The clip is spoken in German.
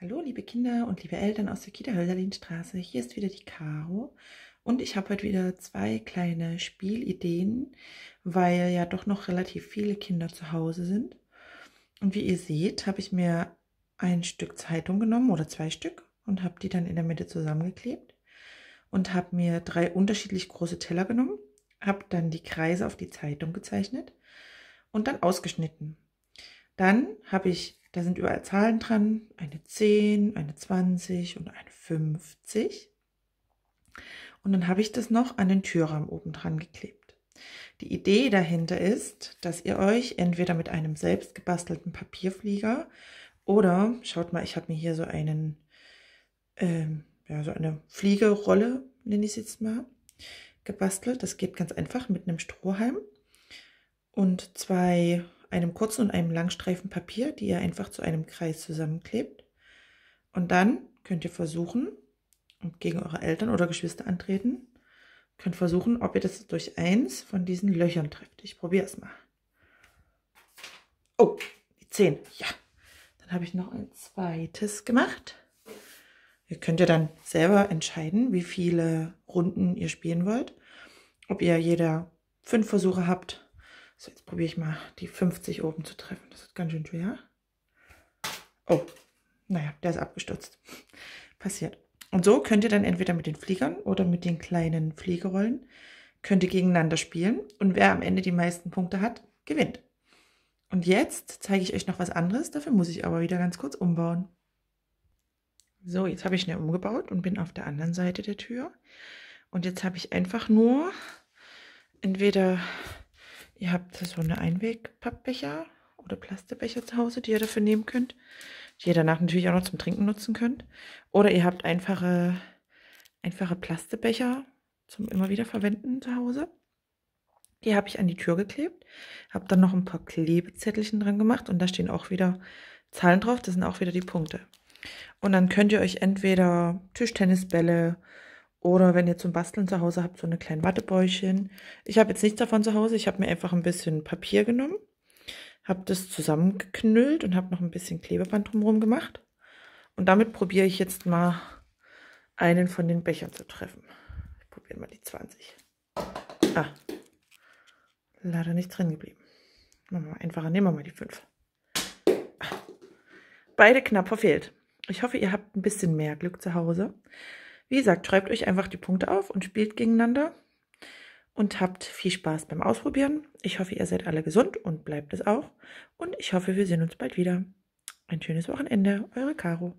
Hallo liebe Kinder und liebe Eltern aus der Kita Hölderlinstraße, hier ist wieder die Caro und ich habe heute wieder zwei kleine Spielideen, weil ja doch noch relativ viele Kinder zu Hause sind. Und wie ihr seht, habe ich mir ein Stück Zeitung genommen oder zwei Stück und habe die dann in der Mitte zusammengeklebt und habe mir drei unterschiedlich große Teller genommen, habe dann die Kreise auf die Zeitung gezeichnet und dann ausgeschnitten. Dann habe ich da sind überall Zahlen dran, eine 10, eine 20 und eine 50. Und dann habe ich das noch an den Türrahmen oben dran geklebt. Die Idee dahinter ist, dass ihr euch entweder mit einem selbst gebastelten Papierflieger oder, schaut mal, ich habe mir hier so einen, ähm, ja, so eine Fliegerolle, nenne ich es jetzt mal, gebastelt. Das geht ganz einfach mit einem Strohhalm und zwei einem kurzen und einem langen Streifen Papier, die ihr einfach zu einem Kreis zusammenklebt. Und dann könnt ihr versuchen, und gegen eure Eltern oder Geschwister antreten, könnt versuchen, ob ihr das durch eins von diesen Löchern trifft. Ich probiere es mal. Oh, die 10. Ja. Dann habe ich noch ein zweites gemacht. Ihr könnt ja dann selber entscheiden, wie viele Runden ihr spielen wollt. Ob ihr jeder fünf Versuche habt so, jetzt probiere ich mal die 50 oben zu treffen. Das ist ganz schön schwer. Oh, naja, der ist abgestürzt. Passiert. Und so könnt ihr dann entweder mit den Fliegern oder mit den kleinen Fliegerollen könnt ihr gegeneinander spielen. Und wer am Ende die meisten Punkte hat, gewinnt. Und jetzt zeige ich euch noch was anderes. Dafür muss ich aber wieder ganz kurz umbauen. So, jetzt habe ich schnell umgebaut und bin auf der anderen Seite der Tür. Und jetzt habe ich einfach nur entweder Ihr habt so eine Einwegpappbecher oder Plastikbecher zu Hause, die ihr dafür nehmen könnt, die ihr danach natürlich auch noch zum Trinken nutzen könnt. Oder ihr habt einfache, einfache Plastikbecher zum immer wieder verwenden zu Hause. Die habe ich an die Tür geklebt, habe dann noch ein paar Klebezettelchen dran gemacht und da stehen auch wieder Zahlen drauf, das sind auch wieder die Punkte. Und dann könnt ihr euch entweder Tischtennisbälle, oder wenn ihr zum Basteln zu Hause habt, so eine kleine Wattebäuchchen. Ich habe jetzt nichts davon zu Hause. Ich habe mir einfach ein bisschen Papier genommen, habe das zusammengeknüllt und habe noch ein bisschen Klebeband drumherum gemacht. Und damit probiere ich jetzt mal einen von den Bechern zu treffen. Ich probiere mal die 20. Ah, leider nicht drin geblieben. Machen wir einfacher, nehmen wir mal die 5. Ah, beide knapp verfehlt. Ich hoffe, ihr habt ein bisschen mehr Glück zu Hause. Wie gesagt, schreibt euch einfach die Punkte auf und spielt gegeneinander und habt viel Spaß beim Ausprobieren. Ich hoffe, ihr seid alle gesund und bleibt es auch. Und ich hoffe, wir sehen uns bald wieder. Ein schönes Wochenende, eure Caro.